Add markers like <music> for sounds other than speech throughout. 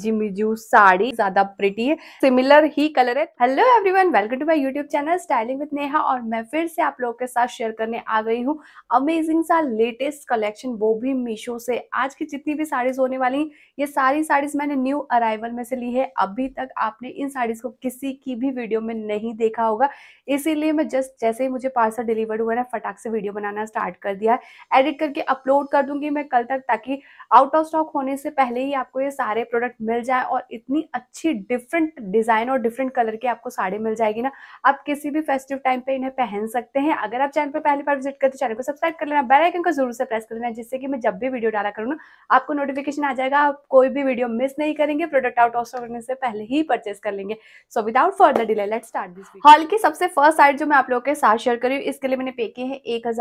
Jimmy जू साड़ी ज्यादा pretty है सिमिलर ही कलर है hello everyone welcome to my YouTube channel styling with Neha और मैं फिर से आप लोगों के साथ शेयर करने आ गई हूँ अमेजिंग सा लेटेस्ट कलेक्शन वो भी मीशो से आज की जितनी भी साड़ीज होने वाली हैं ये सारी साड़ीज मैंने न्यू अराइवल में से ली है अभी तक आपने इन साड़ीज को किसी की भी वीडियो में नहीं देखा होगा इसीलिए मैं जस्ट जैसे ही मुझे पार्सल डिलीवर हुआ ना फटाक से वीडियो बनाना स्टार्ट कर दिया है एडिट करके अपलोड कर दूंगी मैं कल तक ताकि आउट ऑफ स्टॉक होने से पहले ही आपको ये सारे प्रोडक्ट मिल जाए और इतनी अच्छी डिफरेंट डिज़ाइन और डिफरेंट कलर की आपको साड़ी मिल जाएगी ना आप किसी भी फेस्टिव टाइम पे इन्हें पहन सकते हैं अगर आप चैनल पर पहली बार विजिट करते चैनल को सब्सक्राइब कर लेना बेलाइकन को जरूर से प्रेस कर लेना जिससे कि मैं जब भी वीडियो डाला करूँ ना आपको नोटिफिकेशन आ जाएगा आप कोई भी वीडियो मिस नहीं करेंगे प्रोडक्ट आउट ऑफ स्टॉक होने से पहले ही परचेस कर लेंगे so without further delay let start this haul की सबसे फर्स्ट साइड जो मैं आप लोगों के साथ शेयर करी इसके लिए मैंने पे किए हैं एक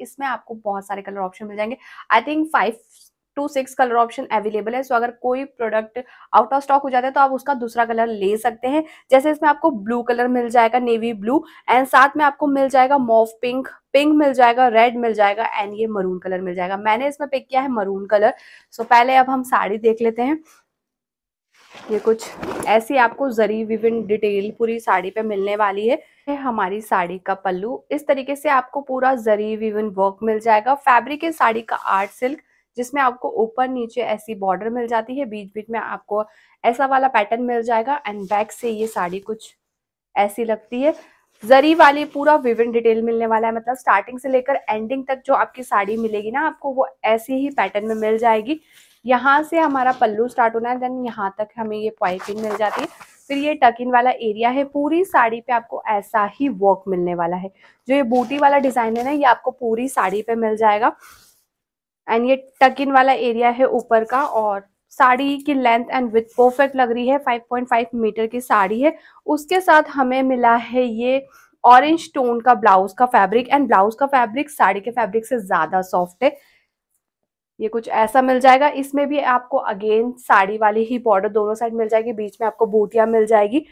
इसमें आपको बहुत सारे कलर ऑप्शन मिल जाएंगे I think five to six colour option available है सो अगर कोई प्रोडक्ट आउट ऑफ स्टॉक हो जाता है तो आप उसका दूसरा कलर ले सकते हैं जैसे इसमें आपको ब्लू कलर मिल जाएगा नेवी ब्लू एंड साथ में आपको मिल जाएगा मॉफ पिंक पिंक मिल जाएगा रेड मिल जाएगा एंड ये मरून कलर मिल जाएगा मैंने इसमें पिक किया है मरून कलर सो so, पहले अब हम साड़ी देख लेते हैं ये कुछ ऐसी आपको जरी विभिन्न डिटेल पूरी साड़ी पे मिलने वाली है ये हमारी साड़ी का पल्लू इस तरीके से आपको पूरा जरी विभिन वर्क मिल जाएगा फैब्रिक है साड़ी का आर्ट सिल्क जिसमें आपको ऊपर नीचे ऐसी बॉर्डर मिल जाती है बीच बीच में आपको ऐसा वाला पैटर्न मिल जाएगा एंड बैक से ये साड़ी कुछ ऐसी लगती है जरी वाली पूरा विविन डिटेल मिलने वाला है मतलब स्टार्टिंग से लेकर एंडिंग तक जो आपकी साड़ी मिलेगी ना आपको वो ऐसी ही पैटर्न में मिल जाएगी यहाँ से हमारा पल्लू स्टार्ट होना है देन यहाँ तक हमें ये पाइपिंग मिल जाती है फिर ये टक इन वाला एरिया है पूरी साड़ी पे आपको ऐसा ही वर्क मिलने वाला है जो ये बूटी वाला डिजाइन है ना ये आपको पूरी साड़ी पे मिल जाएगा एंड ये टकिन वाला एरिया है ऊपर का और साड़ी की लेंथ एंड विथ परफेक्ट लग रही है 5.5 मीटर की साड़ी है उसके साथ हमें मिला है ये ऑरेंज टोन का ब्लाउज का फैब्रिक एंड ब्लाउज का फैब्रिक साड़ी के फैब्रिक से ज़्यादा सॉफ्ट है ये कुछ ऐसा मिल जाएगा इसमें भी आपको अगेन साड़ी वाली ही बॉर्डर दोनों साइड मिल जाएगी बीच में आपको बूटिया मिल जाएगी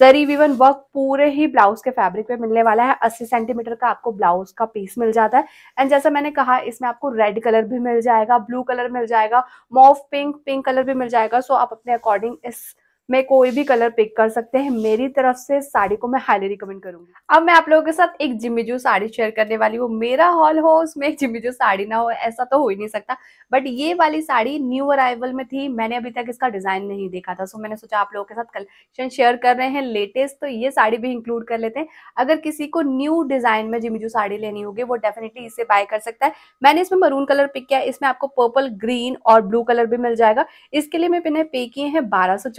जरी विवन वर्क पूरे ही ब्लाउज के फैब्रिक पे मिलने वाला है 80 सेंटीमीटर का आपको ब्लाउज का पीस मिल जाता है एंड जैसा मैंने कहा इसमें आपको रेड कलर भी मिल जाएगा ब्लू कलर मिल जाएगा मॉफ पिंक पिंक कलर भी मिल जाएगा सो आप अपने अकॉर्डिंग इस में कोई भी कलर पिक कर सकते हैं मेरी तरफ से साड़ी को मैं हाईली रिकमेंड करूंगी अब मैं आप लोगों के साथ एक जिमीजू साड़ी शेयर करने वाली हूँ मेरा हॉल हो उसमें एक जिमीजू साड़ी ना हो ऐसा तो हो ही नहीं सकता बट ये वाली साड़ी न्यू अराइवल में थी मैंने अभी तक इसका डिजाइन नहीं देखा था सो मैंने सोचा आप लोगों के साथ कलेक्शन शेयर कर रहे हैं लेटेस्ट तो ये साड़ी भी इंक्लूड कर लेते हैं अगर किसी को न्यू डिजाइन में जिमीजू साड़ी लेनी होगी वो डेफिनेटली इसे बाय कर सकता है मैंने इसमें मरून कलर पिक किया इसमें आपको पर्पल ग्रीन और ब्लू कलर भी मिल जाएगा इसके लिए मैं मैंने पे किए हैं बारह सौ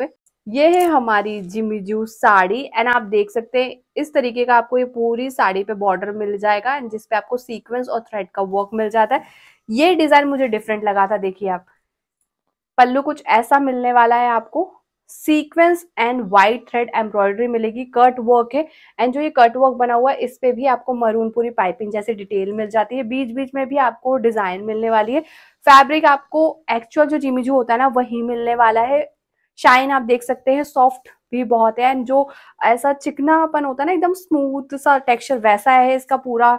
रुपए ये है हमारी जिमी जू साड़ी एंड आप देख सकते हैं इस तरीके का आपको ये पूरी साड़ी पे बॉर्डर मिल जाएगा एंड जिसपे आपको सीक्वेंस और थ्रेड का वर्क मिल जाता है ये डिजाइन मुझे डिफरेंट लगा था देखिए आप पल्लू कुछ ऐसा मिलने वाला है आपको sequence and white thread embroidery मिलेगी कट वर्क है एंड जो ये कट वर्क बना हुआ है इस पे भी आपको मरून पूरी पाइपिंग जैसे डिटेल मिल जाती है बीच बीच में भी आपको डिजाइन मिलने वाली है फैब्रिक आपको एक्चुअल जो जिमिजू होता है ना वही मिलने वाला है शाइन आप देख सकते हैं सॉफ्ट भी बहुत है एंड जो ऐसा चिकनापन होता है ना एकदम स्मूथ सा टेक्सचर वैसा है इसका पूरा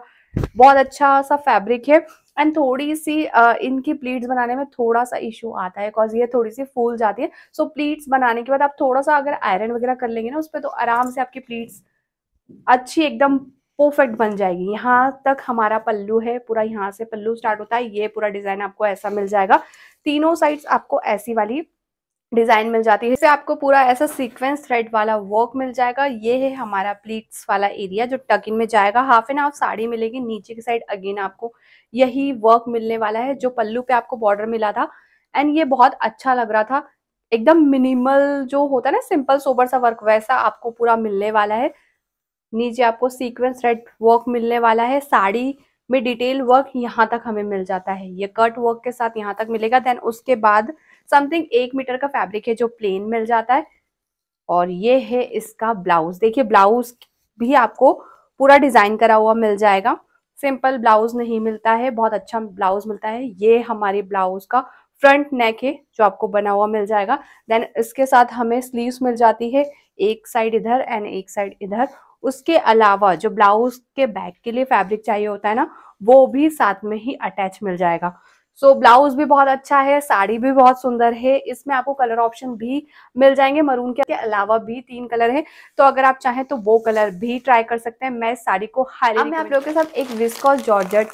बहुत अच्छा सा फैब्रिक है एंड थोड़ी सी आ, इनकी प्लीट्स बनाने में थोड़ा सा इशू आता है बिकॉज ये थोड़ी सी फूल जाती है सो so, प्लीट्स बनाने के बाद आप थोड़ा सा अगर आयरन वगैरह कर लेंगे ना उस पर तो आराम से आपकी प्लीट्स अच्छी एकदम परफेक्ट बन जाएगी यहाँ तक हमारा पल्लू है पूरा यहाँ से पल्लू स्टार्ट होता है ये पूरा डिज़ाइन आपको ऐसा मिल जाएगा तीनों साइड्स आपको ऐसी वाली डिज़ाइन मिल जाती है इससे आपको पूरा ऐसा सीक्वेंस थ्रेड वाला वर्क मिल जाएगा ये है हमारा प्लीट्स वाला एरिया जो टक इन में जाएगा हाफ एंड हाफ साड़ी मिलेगी नीचे की साइड अगेन आपको यही वर्क मिलने वाला है जो पल्लू पे आपको बॉर्डर मिला था एंड ये बहुत अच्छा लग रहा था एकदम मिनिमल जो होता है ना सिंपल सोबर सा वर्क वैसा आपको पूरा मिलने वाला है नीचे आपको सीक्वेंस रेड वर्क मिलने वाला है साड़ी में डिटेल वर्क यहाँ तक हमें मिल जाता है ये कट वर्क के साथ यहाँ तक मिलेगा देन उसके बाद समथिंग एक मीटर का फैब्रिक है जो प्लेन मिल जाता है और ये है इसका ब्लाउज देखिए ब्लाउज भी आपको पूरा डिजाइन करा हुआ मिल जाएगा सिंपल ब्लाउज नहीं मिलता है बहुत अच्छा ब्लाउज मिलता है ये हमारे ब्लाउज का फ्रंट नेक है जो आपको बना हुआ मिल जाएगा देन इसके साथ हमें स्लीव्स मिल जाती है एक साइड इधर एंड एक साइड इधर उसके अलावा जो ब्लाउज के बैक के लिए फैब्रिक चाहिए होता है ना वो भी साथ में ही अटैच मिल जाएगा सो so, ब्लाउज भी बहुत अच्छा है साड़ी भी बहुत सुंदर है इसमें आपको कलर ऑप्शन भी मिल जाएंगे मरून के अलावा भी तीन कलर है तो अगर आप चाहें तो वो कलर भी ट्राई कर सकते हैं मैं साड़ी को हाई मैं आप लोगों के साथ एक विस्कॉस जॉर्जेट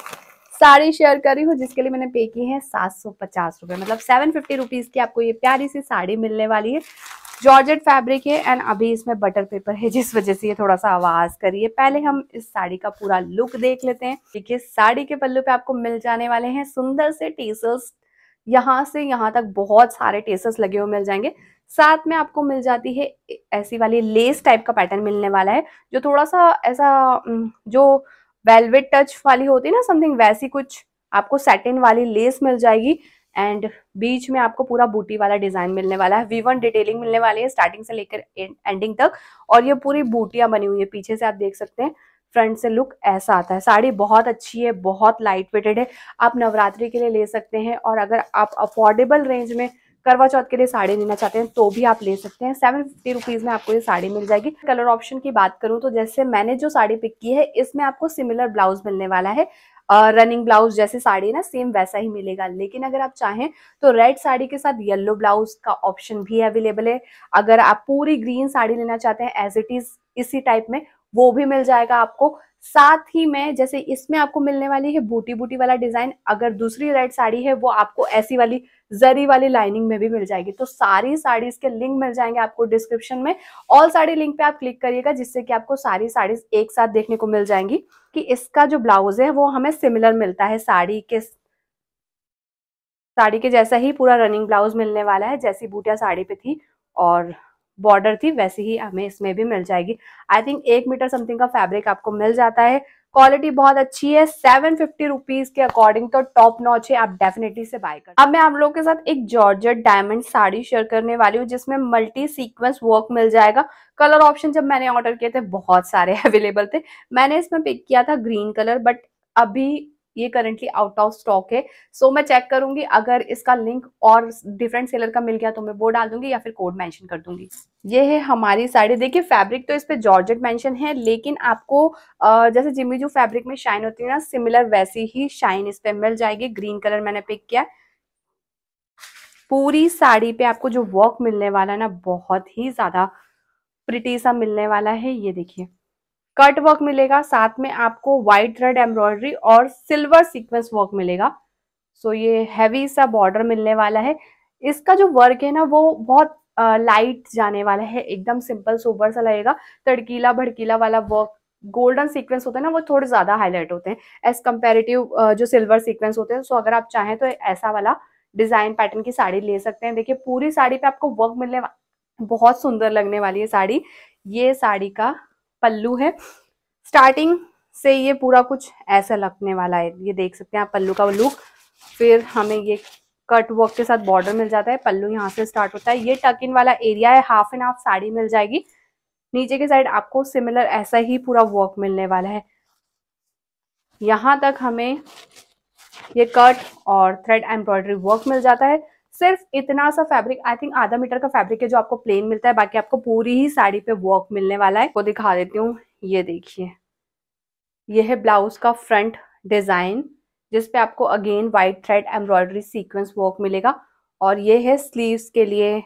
साड़ी शेयर कर रही हूँ जिसके लिए मैंने पे की है सात सौ पचास मतलब सेवन फिफ्टी रुपीज़ की आपको ये प्यारी सी साड़ी मिलने वाली है जॉर्जेट फैब्रिक है एंड अभी इसमें बटर पेपर है जिस वजह से ये थोड़ा सा आवाज करिए पहले हम इस साड़ी का पूरा लुक देख लेते हैं देखिए साड़ी के पल्लू पे आपको मिल जाने वाले हैं सुंदर से टेसल्स यहाँ से यहाँ तक बहुत सारे टेसर्स लगे हुए मिल जाएंगे साथ में आपको मिल जाती है ऐसी वाली लेस टाइप का पैटर्न मिलने वाला है जो थोड़ा सा ऐसा जो वेलवेट टच वाली होती है ना समथिंग वैसी कुछ आपको सेटिन वाली लेस मिल जाएगी एंड बीच में आपको पूरा बूटी वाला डिजाइन मिलने वाला है वीवन डिटेलिंग मिलने वाली है स्टार्टिंग से लेकर एंडिंग तक और ये पूरी बूटियां बनी हुई है पीछे से आप देख सकते हैं फ्रंट से लुक ऐसा आता है साड़ी बहुत अच्छी है बहुत लाइट वेटेड है आप नवरात्रि के लिए ले सकते हैं और अगर आप अफोर्डेबल रेंज में करवा चौथ के लिए साड़ी लेना चाहते हैं तो भी आप ले सकते हैं सेवन फिफ्टी रुपीज़ में आपको ये साड़ी मिल जाएगी कलर ऑप्शन की बात करूँ तो जैसे मैंने जो साड़ी पिक की है इसमें आपको सिमिलर ब्लाउज मिलने वाला है रनिंग ब्लाउज जैसे साड़ी है ना सेम वैसा ही मिलेगा लेकिन अगर आप चाहें तो रेड साड़ी के साथ येलो ब्लाउज का ऑप्शन भी अवेलेबल है अगर आप पूरी ग्रीन साड़ी लेना चाहते हैं एज इट इज इसी टाइप में वो भी मिल जाएगा आपको साथ ही में जैसे इसमें आपको मिलने वाली है बूटी बूटी वाला डिजाइन अगर दूसरी रेड साड़ी है वो आपको ऐसी वाली जरी वाली लाइनिंग में भी मिल जाएगी तो सारी साड़ीज के लिंक मिल जाएंगे आपको डिस्क्रिप्शन में ऑल साड़ी लिंक पे आप क्लिक करिएगा जिससे कि आपको सारी साड़ीज एक साथ देखने को मिल जाएंगी कि इसका जो ब्लाउज है वो हमें सिमिलर मिलता है साड़ी के साड़ी के जैसा ही पूरा रनिंग ब्लाउज मिलने वाला है जैसी बूटिया साड़ी पे थी और बॉर्डर थी वैसे ही हमें इसमें भी मिल जाएगी आई थिंक एक मीटर समथिंग का फैब्रिक आपको मिल जाता है क्वालिटी बहुत अच्छी है सेवन फिफ्टी रुपीज के अकॉर्डिंग तो टॉप नॉच है आप डेफिनेटली से बाय कर अब मैं आप लोगों के साथ एक जॉर्जेट डायमंड साड़ी शेयर करने वाली हूँ जिसमें मल्टी सीक्वेंस वर्क मिल जाएगा कलर ऑप्शन जब मैंने ऑर्डर किए थे बहुत सारे अवेलेबल <laughs> थे मैंने इसमें पिक किया था ग्रीन कलर बट अभी ये करंटली आउट ऑफ स्टॉक है सो so, मैं चेक करूंगी अगर इसका लिंक और डिफरेंट सेलर का मिल गया तो मैं वो डाल दूंगी या फिर कोड मेंशन कर दूंगी ये है हमारी साड़ी देखिए फैब्रिक तो इस पर जॉर्जेट मेंशन है लेकिन आपको जैसे जिमी जो फैब्रिक में शाइन होती है ना सिमिलर वैसी ही शाइन इस पे मिल जाएगी ग्रीन कलर मैंने पिक किया पूरी साड़ी पे आपको जो वर्क मिलने वाला है ना बहुत ही ज्यादा प्रिटी सा मिलने वाला है ये देखिए कट वर्क मिलेगा साथ में आपको व्हाइट रेड एम्ब्रॉयडरी और सिल्वर सीक्वेंस वर्क मिलेगा सो ये हैवी सा बॉर्डर मिलने वाला है इसका जो वर्क है ना वो बहुत लाइट जाने वाला है एकदम सिंपल सोबर सा लगेगा तड़कीला भड़कीला वाला वर्क गोल्डन सीक्वेंस होते हैं ना वो थोड़े ज़्यादा हाईलाइट होते हैं एज कंपेरेटिव जो सिल्वर सीक्वेंस होते हैं सो अगर आप चाहें तो ऐसा वाला डिज़ाइन पैटर्न की साड़ी ले सकते हैं देखिए पूरी साड़ी पे आपको वर्क मिलने बहुत सुंदर लगने वाली है साड़ी ये साड़ी का पल्लू है स्टार्टिंग से ये पूरा कुछ ऐसा लगने वाला है ये देख सकते हैं आप पल्लू का लुक फिर हमें ये कट वर्क के साथ बॉर्डर मिल जाता है पल्लू यहाँ से स्टार्ट होता है ये टक इन वाला एरिया है हाफ एंड हाफ साड़ी मिल जाएगी नीचे के साइड आपको सिमिलर ऐसा ही पूरा वर्क मिलने वाला है यहाँ तक हमें ये कट और थ्रेड एम्ब्रॉयडरी वर्क मिल जाता है सिर्फ इतना सा फैब्रिक आई थिंक आधा मीटर का फैब्रिक है जो आपको प्लेन मिलता है बाकी आपको पूरी ही साड़ी पे वर्क मिलने वाला है वो दिखा देती हूँ ये देखिए यह है ब्लाउज का फ्रंट डिजाइन जिसपे आपको again white thread embroidery sequence work मिलेगा और ये है स्लीव्स के लिए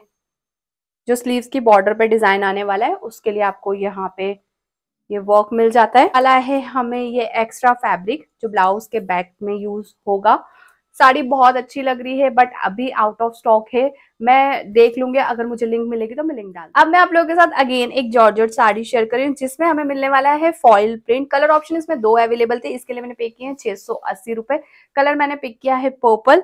जो स्लीव्स की बॉर्डर पे डिजाइन आने वाला है उसके लिए आपको यहाँ पे ये वर्क मिल जाता है अला है हमें ये एक्स्ट्रा फैब्रिक जो ब्लाउज के बैक में यूज होगा साड़ी बहुत अच्छी लग रही है बट अभी आउट ऑफ स्टॉक है मैं देख लूंगी अगर मुझे लिंक मिलेगी तो मैं लिंक डाल अब मैं आप लोगों के साथ अगेन एक जॉर्जेट साड़ी शेयर करी जिसमें हमें मिलने वाला है फॉइल प्रिंट कलर ऑप्शन इसमें दो अवेलेबल थे इसके लिए मैंने पे किए हैं छह सौ अस्सी रुपए कलर मैंने पिक किया है पर्पल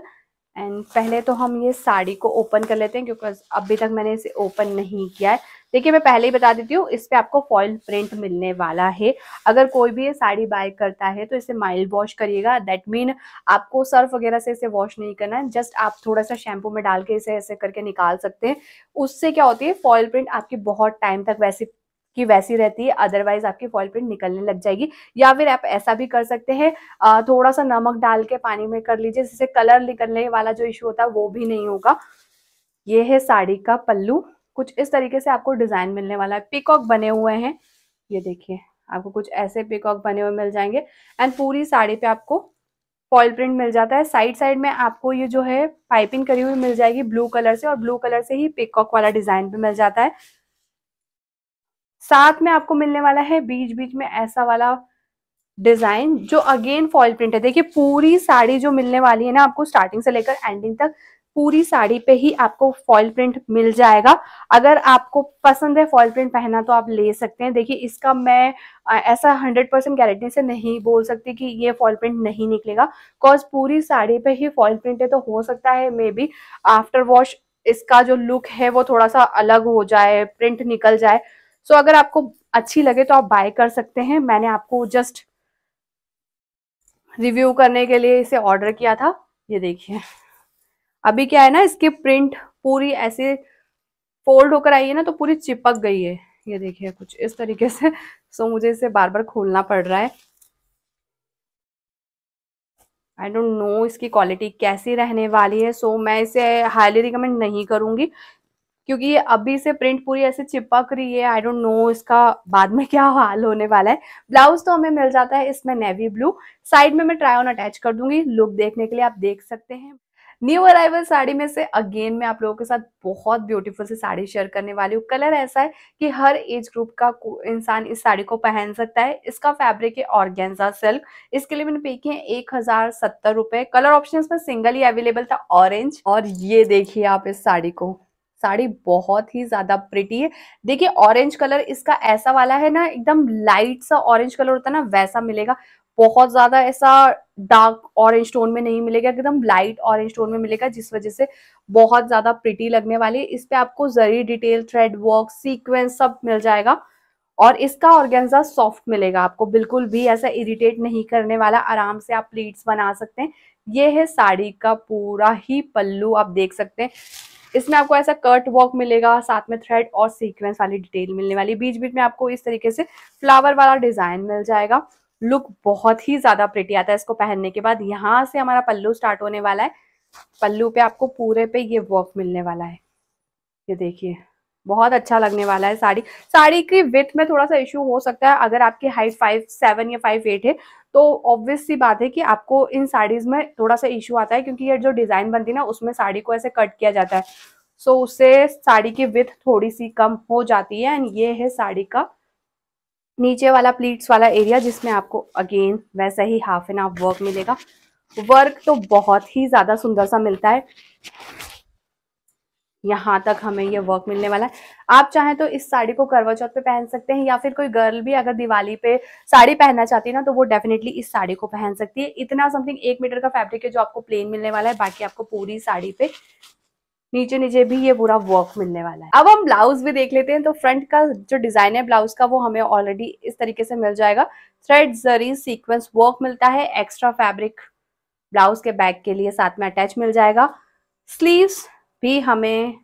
एंड पहले तो हम ये साड़ी को ओपन कर लेते हैं क्योंकि अभी तक मैंने इसे ओपन नहीं किया है देखिए मैं पहले ही बता देती हूँ इस पे आपको फॉइल प्रिंट मिलने वाला है अगर कोई भी ये साड़ी बाय करता है तो इसे माइल्ड वॉश करिएगा दैट मीन आपको सर्फ वगैरह से इसे वॉश नहीं करना है जस्ट आप थोड़ा सा शैम्पू में डाल के इसे ऐसे करके निकाल सकते हैं उससे क्या होती है फॉइल प्रिंट आपकी बहुत टाइम तक वैसी की वैसी रहती है अदरवाइज आपकी फॉल प्रिंट निकलने लग जाएगी या फिर आप ऐसा भी कर सकते हैं थोड़ा सा नमक डाल के पानी में कर लीजिए जिससे कलर निकलने वाला जो इश्यू होता है वो भी नहीं होगा ये है साड़ी का पल्लू कुछ इस तरीके से आपको डिज़ाइन मिलने वाला है पिकॉक बने हुए हैं ये देखिए आपको कुछ ऐसे पिकॉक बने हुए मिल जाएंगे एंड पूरी साड़ी पे आपको फॉल प्रिंट मिल जाता है साइड साइड में आपको ये जो है पाइपिंग करी हुई मिल जाएगी ब्लू कलर से और ब्लू कलर से ही पिकॉक वाला डिज़ाइन भी मिल जाता है साथ में आपको मिलने वाला है बीच बीच में ऐसा वाला डिजाइन जो अगेन फॉल प्रिंट है देखिए पूरी साड़ी जो मिलने वाली है ना आपको स्टार्टिंग से लेकर एंडिंग तक पूरी साड़ी पे ही आपको फॉल प्रिंट मिल जाएगा अगर आपको पसंद है फॉल प्रिंट पहना तो आप ले सकते हैं देखिए इसका मैं ऐसा 100% परसेंट गारंटी से नहीं बोल सकती कि ये फॉल प्रिंट नहीं निकलेगा बिकॉज पूरी साड़ी पे ही फॉल प्रिंट है तो हो सकता है मे बी आफ्टर वॉश इसका जो लुक है वो थोड़ा सा अलग हो जाए प्रिंट निकल जाए सो so, अगर आपको अच्छी लगे तो आप बाय कर सकते हैं मैंने आपको जस्ट रिव्यू करने के लिए इसे ऑर्डर किया था ये देखिए अभी क्या है ना इसकी प्रिंट पूरी ऐसे फोल्ड होकर आई है ना तो पूरी चिपक गई है ये देखिए कुछ इस तरीके से सो मुझे इसे बार बार खोलना पड़ रहा है आई डोंट नो इसकी क्वालिटी कैसी रहने वाली है सो मैं इसे हाईली रिकमेंड नहीं करूंगी क्योंकि ये अभी से प्रिंट पूरी ऐसे चिपक रही है आई डोंट नो इसका बाद में क्या हाल होने वाला है ब्लाउज तो हमें मिल जाता है इसमें नेवी ब्लू साइड में मैं ट्राई ऑन अटैच कर दूंगी लुक देखने के लिए आप देख सकते हैं न्यू अराइवल साड़ी में से अगेन मैं आप लोगों के साथ बहुत ब्यूटीफुल से साड़ी शेयर करने वाली हूँ कलर ऐसा है कि हर एज ग्रुप का इंसान इस साड़ी को पहन सकता है इसका फैब्रिक है ऑर्गेंजा सिल्क इसके लिए मैंने पे किए एक हजार सत्तर रुपए कलर ऑप्शन में सिंगल ही अवेलेबल था ऑरेंज और ये देखिए आप इस साड़ी को साड़ी बहुत ही ज्यादा प्रिटी है देखिए ऑरेंज कलर इसका ऐसा वाला है ना एकदम लाइट सा ऑरेंज कलर होता है ना वैसा मिलेगा बहुत ज़्यादा ऐसा डार्क ऑरेंज टोन में नहीं मिलेगा एकदम लाइट ऑरेंज टोन में मिलेगा जिस वजह से बहुत ज़्यादा प्रिटी लगने वाली है इस पे आपको zari detail thread work sequence सब मिल जाएगा और इसका ऑर्गेन्जा सॉफ्ट मिलेगा आपको बिल्कुल भी ऐसा इरिटेट नहीं करने वाला आराम से आप प्लीट्स बना सकते हैं ये है साड़ी का पूरा ही पल्लू आप देख सकते हैं इसमें आपको ऐसा कट वर्क मिलेगा साथ में थ्रेड और सीक्वेंस वाली डिटेल मिलने वाली बीच बीच में आपको इस तरीके से फ्लावर वाला डिजाइन मिल जाएगा लुक बहुत ही ज़्यादा प्रिटी आता है इसको पहनने के बाद यहाँ से हमारा पल्लू स्टार्ट होने वाला है पल्लू पे आपको पूरे पे ये वर्क मिलने वाला है ये देखिए बहुत अच्छा लगने वाला है साड़ी साड़ी की विथ में थोड़ा सा इश्यू हो सकता है अगर आपकी हाइट फाइव सेवन या फाइव एट है तो ऑब्वियस सी बात है कि आपको इन साड़ीज में थोड़ा सा इश्यू आता है क्योंकि ये जो डिज़ाइन बनती है ना उसमें साड़ी को ऐसे कट किया जाता है सो so, उससे साड़ी की विथ थोड़ी सी कम हो जाती है एंड ये है साड़ी का नीचे वाला प्लीट्स वाला एरिया जिसमें आपको अगेन वैसा ही हाफ एन हाफ वर्क मिलेगा वर्क तो बहुत ही ज़्यादा सुंदर सा मिलता है यहाँ तक हमें ये वर्क मिलने वाला है आप चाहें तो इस साड़ी को करवा चौथ पे पहन सकते हैं या फिर कोई गर्ल भी अगर दिवाली पे साड़ी पहनना चाहती है ना तो वो डेफिनेटली इस साड़ी को पहन सकती है इतना समथिंग एक मीटर का फैब्रिक है जो आपको प्लेन मिलने वाला है बाकी आपको पूरी साड़ी पे नीचे नीचे भी ये पूरा वर्क मिलने वाला है अब हम ब्लाउज भी देख लेते हैं तो फ्रंट का जो डिजाइन है ब्लाउज का वो हमें ऑलरेडी इस तरीके से मिल जाएगा थ्रेड जरी सीक्वेंस वर्क मिलता है एक्स्ट्रा फैब्रिक ब्लाउज के बैक के लिए साथ में अटैच मिल जाएगा स्लीव्स भी हमें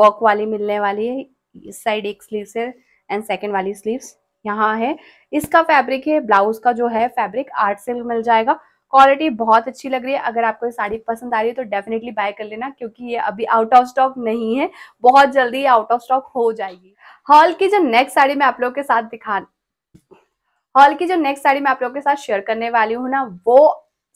वर्क वाली मिलने वाली है इस साइड एक स्लीव है एंड सेकेंड वाली स्लीव यहाँ है इसका फैब्रिक है ब्लाउज का जो है फैब्रिक आर्ट से मिल जाएगा क्वालिटी बहुत अच्छी लग रही है अगर आपको ये साड़ी पसंद आ रही है तो डेफिनेटली बाय कर लेना क्योंकि ये अभी आउट ऑफ स्टॉक नहीं है बहुत जल्दी ये आउट ऑफ स्टॉक हो जाएगी हॉल की जो नेक्स्ट साड़ी मैं आप लोगों के साथ दिखा हॉल की जो नेक्स्ट साड़ी मैं आप लोगों के साथ शेयर करने वाली हूँ ना वो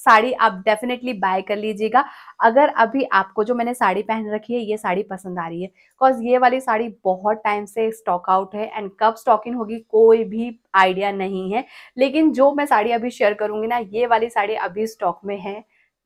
साड़ी आप डेफिनेटली बाय कर लीजिएगा अगर अभी आपको जो मैंने साड़ी पहन रखी है ये साड़ी पसंद आ रही है बिकॉज ये वाली साड़ी बहुत टाइम से स्टॉक आउट है एंड कब स्टॉक इन होगी कोई भी आइडिया नहीं है लेकिन जो मैं साड़ी अभी शेयर करूंगी ना ये वाली साड़ी अभी स्टॉक में है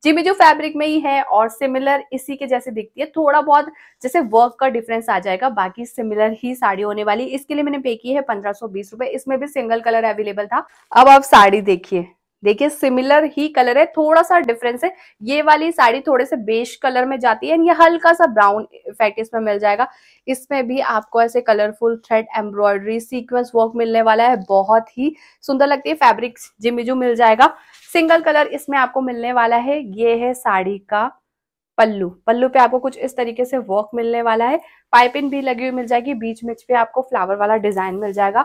जी जिमी जो फैब्रिक में ही है और सिमिलर इसी के जैसे दिखती है थोड़ा बहुत जैसे वर्क का डिफरेंस आ जाएगा बाकी सिमिलर ही साड़ी होने वाली इसके लिए मैंने पे की है पंद्रह सौ बीस रुपए इसमें भी सिंगल कलर अवेलेबल था अब आप साड़ी देखिए देखिए सिमिलर ही कलर है थोड़ा सा डिफरेंस है ये वाली साड़ी थोड़े से बेश कलर में जाती है ये हल्का सा ब्राउन इफेक्ट इसमें मिल जाएगा इसमें भी आपको ऐसे colourful thread embroidery sequence work मिलने वाला है बहुत ही सुंदर लगती है फैब्रिक जिमिजू मिल जाएगा सिंगल कलर इसमें आपको मिलने वाला है ये है साड़ी का पल्लू पल्लू पे आपको कुछ इस तरीके से वर्क मिलने वाला है पाइपिंग भी लगी हुई मिल जाएगी बीच बीच पे आपको फ्लावर वाला डिजाइन मिल जाएगा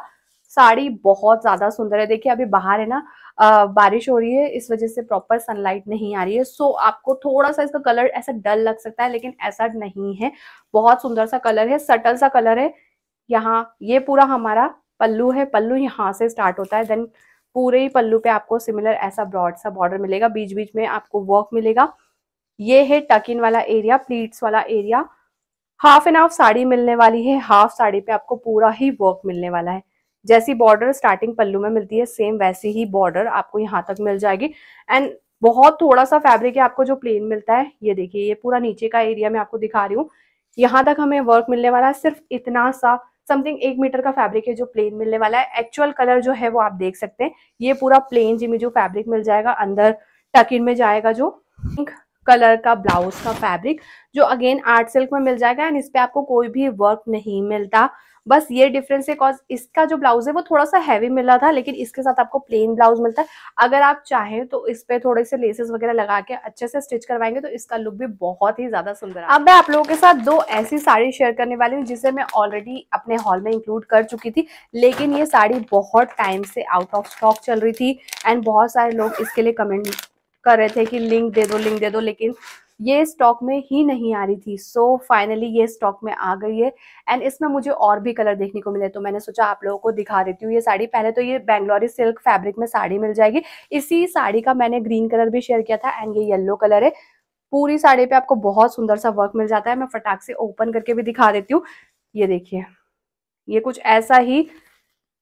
साड़ी बहुत ज़्यादा सुंदर है देखिए अभी बाहर है ना आ, बारिश हो रही है इस वजह से प्रॉपर सनलाइट नहीं आ रही है सो आपको थोड़ा सा इसका कलर ऐसा डल लग सकता है लेकिन ऐसा नहीं है बहुत सुंदर सा कलर है सटल सा कलर है यहाँ ये पूरा हमारा पल्लू है पल्लू यहाँ से स्टार्ट होता है देन पूरे ही पल्लू पे आपको सिमिलर ऐसा ब्रॉड सा बॉर्डर मिलेगा बीच बीच में आपको वर्क मिलेगा ये है टकिन वाला एरिया प्लीट्स वाला area half and half sari मिलने वाली है हाफ साड़ी पे आपको पूरा ही वर्क मिलने वाला है जैसी बॉर्डर स्टार्टिंग पल्लू में मिलती है सेम वैसी ही बॉर्डर आपको यहाँ तक मिल जाएगी एंड बहुत थोड़ा सा फैब्रिक है आपको जो प्लेन मिलता है ये देखिए ये पूरा नीचे का एरिया मैं आपको दिखा रही हूँ यहाँ तक हमें वर्क मिलने वाला है सिर्फ इतना सा समथिंग एक मीटर का फैब्रिक है जो प्लेन मिलने वाला है एक्चुअल कलर जो है वो आप देख सकते हैं ये पूरा प्लेन जी में जो फैब्रिक मिल जाएगा अंदर टकिन में जाएगा जो पिंक कलर का ब्लाउज का फैब्रिक जो अगेन आर्ट सिल्क में मिल जाएगा एंड इस पे आपको कोई भी वर्क नहीं मिलता बस ये डिफरेंस है कॉज इसका जो ब्लाउज है वो थोड़ा सा हैवी मिला था लेकिन इसके साथ आपको प्लेन ब्लाउज मिलता है अगर आप चाहें तो इस पर थोड़े से लेसेस वगैरह लगा के अच्छे से स्टिच करवाएंगे तो इसका लुक भी बहुत ही ज्यादा सुंदर है अब मैं आप लोगों के साथ दो ऐसी साड़ी शेयर करने वाली हूँ जिसे मैं ऑलरेडी अपने हॉल में इंक्लूड कर चुकी थी लेकिन ये साड़ी बहुत टाइम से आउट ऑफ स्टॉक चल रही थी एंड बहुत सारे लोग इसके लिए कमेंट कर रहे थे कि लिंक दे दो लिंक दे दो लेकिन ये स्टॉक में ही नहीं आ रही थी सो so, फाइनली ये स्टॉक में आ गई है एंड इसमें मुझे और भी कलर देखने को मिले तो मैंने सोचा आप लोगों को दिखा देती हूँ ये साड़ी पहले तो ये बेंगलोरी सिल्क फैब्रिक में साड़ी मिल जाएगी इसी साड़ी का मैंने ग्रीन कलर भी शेयर किया था एंड ये येल्लो कलर है पूरी साड़ी पे आपको बहुत सुंदर सा वर्क मिल जाता है मैं फटाक से ओपन करके भी दिखा देती हूँ ये देखिए ये कुछ ऐसा ही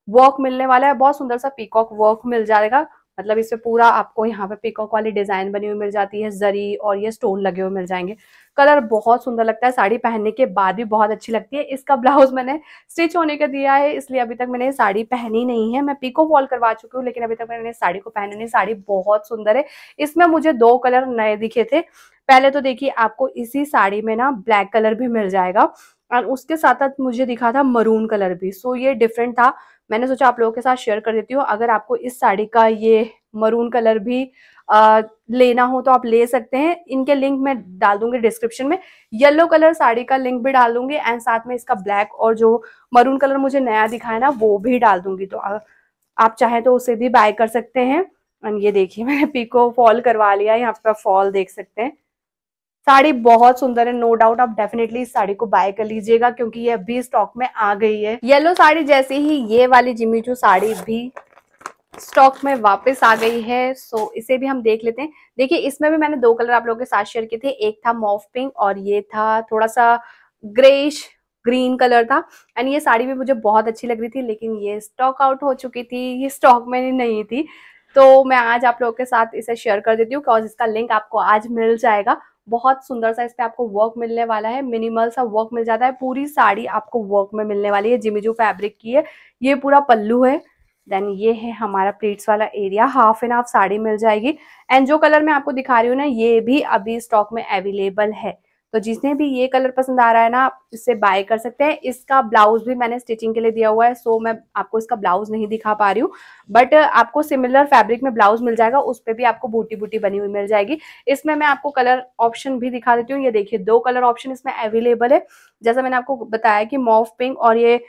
वर्क मिलने वाला है बहुत सुंदर सा पीकॉक वर्क मिल जाएगा मतलब इसमें पूरा आपको यहाँ पे पिकॉक वाली डिजाइन बनी हुई मिल जाती है जरी और ये स्टोन लगे हुए मिल जाएंगे कलर बहुत सुंदर लगता है साड़ी पहनने के बाद भी बहुत अच्छी लगती है इसका ब्लाउज मैंने स्टिच होने का दिया है इसलिए अभी तक मैंने साड़ी पहनी नहीं है मैं पीको वॉल करवा चुकी हूँ लेकिन अभी तक मैंने साड़ी को पहनी नहीं साड़ी बहुत सुंदर है इसमें मुझे दो कलर नए दिखे थे पहले तो देखिए आपको इसी साड़ी में ना ब्लैक कलर भी मिल जाएगा और उसके साथ साथ मुझे दिखा था मरून कलर भी सो ये डिफरेंट था मैंने सोचा आप लोगों के साथ शेयर कर देती हूँ अगर आपको इस साड़ी का ये मरून कलर भी आ, लेना हो तो आप ले सकते हैं इनके लिंक मैं डाल दूंगी डिस्क्रिप्शन में येलो कलर साड़ी का लिंक भी डाल दूंगी एंड साथ में इसका ब्लैक और जो मरून कलर मुझे नया दिखाया ना वो भी डाल दूंगी तो आ, आप चाहें तो उसे भी बाय कर सकते हैं एंड ये देखिए मैंने पीको फॉल करवा लिया यहाँ पर फॉल देख सकते हैं साड़ी बहुत सुंदर है नो डाउट आप डेफिनेटली इस साड़ी को बाय कर लीजिएगा क्योंकि ये अभी स्टॉक में आ गई है येलो साड़ी जैसी ही ये वाली जिमीचू साड़ी भी स्टॉक में वापस आ गई है सो so, इसे भी हम देख लेते हैं देखिए इसमें भी मैंने दो कलर आप लोगों के साथ शेयर किए थे एक था मॉफ पिंक और ये था थोड़ा सा ग्रेश ग्रीन कलर था एंड ये साड़ी भी मुझे बहुत अच्छी लग रही थी लेकिन ये स्टॉक आउट हो चुकी थी ये स्टॉक में नहीं थी तो मैं आज आप लोगों के साथ इसे शेयर कर देती हूँ बिकॉज इसका लिंक आपको आज मिल जाएगा बहुत सुंदर सा इस पर आपको वर्क मिलने वाला है मिनिमल सा वर्क मिल जाता है पूरी साड़ी आपको वर्क में मिलने वाली है जिमी जो फैब्रिक की है ये पूरा पल्लू है देन ये है हमारा प्लेट्स वाला area half and half sari मिल जाएगी एंड जो कलर मैं आपको दिखा रही हूँ ना ये भी अभी स्टॉक में अवेलेबल है तो जिसने भी ये कलर पसंद आ रहा है ना आप इससे बाय कर सकते हैं इसका ब्लाउज भी मैंने स्टिचिंग के लिए दिया हुआ है सो मैं आपको इसका ब्लाउज नहीं दिखा पा रही हूँ बट आपको सिमिलर फैब्रिक में ब्लाउज मिल जाएगा उस पर भी आपको बूटी बूटी बनी हुई मिल जाएगी इसमें मैं आपको कलर ऑप्शन भी दिखा देती हूँ ये देखिए दो कलर ऑप्शन इसमें अवेलेबल है जैसा मैंने आपको बताया कि मॉफ पिंक और ये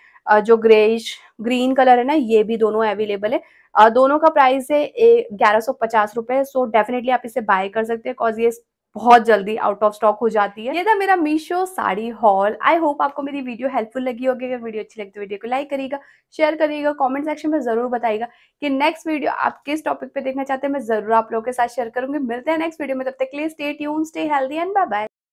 जो ग्रेइश ग्रीन कलर है ना ये भी दोनों अवेलेबल है दोनों का प्राइस है ग्यारह सौ पचास रुपए सो डेफिनेटली आप इसे बाय कर सकते हैं कॉज ये बहुत जल्दी आउट ऑफ स्टॉक हो जाती है ये था मेरा Meesho sari haul I hope आपको मेरी वीडियो हेल्पफुल लगी होगी अगर वीडियो अच्छी लगी तो वीडियो को लाइक करिएगा शेयर करिएगा कमेंट सेक्शन में जरूर बताइएगा कि नेक्स्ट वीडियो आप किस टॉपिक पे देखना चाहते हैं मैं जरूर आप लोगों के साथ शेयर करूंगी मिलते हैं नेक्स्ट वीडियो में तब तक के लिए stay tune stay healthy and bye bye